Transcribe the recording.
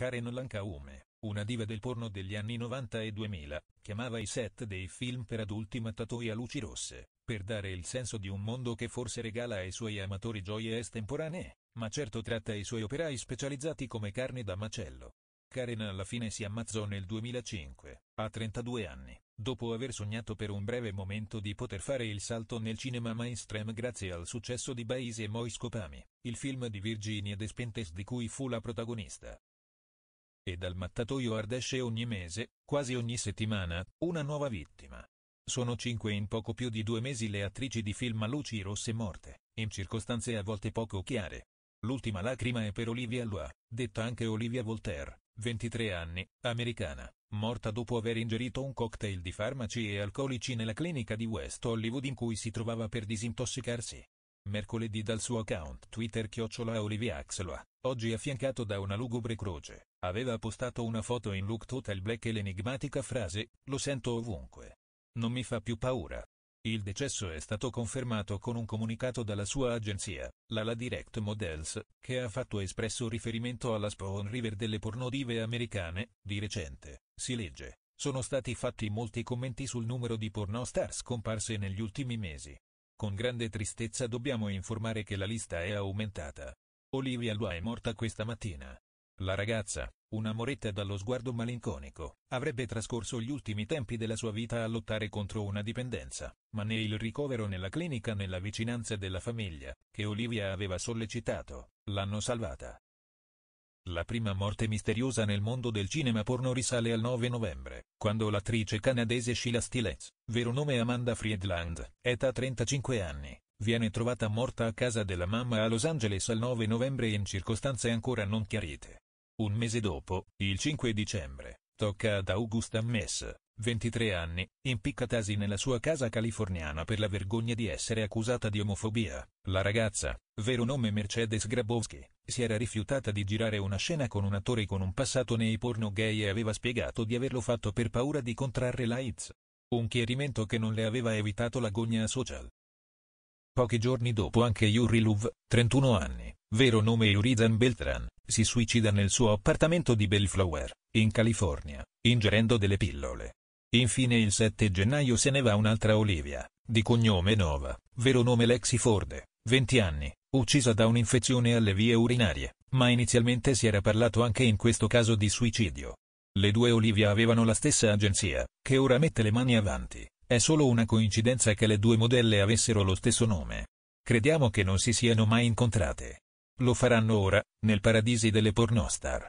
Karen Lancaume, una diva del porno degli anni 90 e 2000, chiamava i set dei film per adulti mattatoi a luci rosse, per dare il senso di un mondo che forse regala ai suoi amatori gioie estemporanee, ma certo tratta i suoi operai specializzati come carne da macello. Karen alla fine si ammazzò nel 2005, a 32 anni, dopo aver sognato per un breve momento di poter fare il salto nel cinema mainstream grazie al successo di Baise e Mois Kopami, il film di Virginia Despentes di cui fu la protagonista e dal mattatoio ardesce ogni mese, quasi ogni settimana, una nuova vittima. Sono cinque in poco più di due mesi le attrici di film luci rosse morte, in circostanze a volte poco chiare. L'ultima lacrima è per Olivia Lua, detta anche Olivia Voltaire, 23 anni, americana, morta dopo aver ingerito un cocktail di farmaci e alcolici nella clinica di West Hollywood in cui si trovava per disintossicarsi. Mercoledì dal suo account Twitter chiocciola Olivia Axeloa, oggi affiancato da una lugubre croce. Aveva postato una foto in look total black e l'enigmatica frase, lo sento ovunque. Non mi fa più paura. Il decesso è stato confermato con un comunicato dalla sua agenzia, la La Direct Models, che ha fatto espresso riferimento alla Spawn River delle pornodive americane. Di recente, si legge, sono stati fatti molti commenti sul numero di pornostars scomparse negli ultimi mesi. Con grande tristezza dobbiamo informare che la lista è aumentata. Olivia Lua è morta questa mattina. La ragazza, una moretta dallo sguardo malinconico, avrebbe trascorso gli ultimi tempi della sua vita a lottare contro una dipendenza, ma né il ricovero nella clinica né la vicinanza della famiglia, che Olivia aveva sollecitato, l'hanno salvata. La prima morte misteriosa nel mondo del cinema porno risale al 9 novembre, quando l'attrice canadese Sheila Stiles, vero nome Amanda Friedland, età 35 anni, viene trovata morta a casa della mamma a Los Angeles al 9 novembre in circostanze ancora non chiarite. Un mese dopo, il 5 dicembre, tocca ad Augusta Mess, 23 anni, impiccatasi nella sua casa californiana per la vergogna di essere accusata di omofobia. La ragazza, vero nome Mercedes Grabowski, si era rifiutata di girare una scena con un attore con un passato nei porno gay e aveva spiegato di averlo fatto per paura di contrarre l'AIDS. Un chiarimento che non le aveva evitato l'agonia social. Pochi giorni dopo anche Yuri Luv, 31 anni, vero nome Yurizan Beltran, si suicida nel suo appartamento di Bellflower, in California, ingerendo delle pillole. Infine il 7 gennaio se ne va un'altra Olivia, di cognome Nova, vero nome Lexi Forde, 20 anni, uccisa da un'infezione alle vie urinarie, ma inizialmente si era parlato anche in questo caso di suicidio. Le due Olivia avevano la stessa agenzia, che ora mette le mani avanti, è solo una coincidenza che le due modelle avessero lo stesso nome. Crediamo che non si siano mai incontrate. Lo faranno ora, nel paradisi delle pornostar.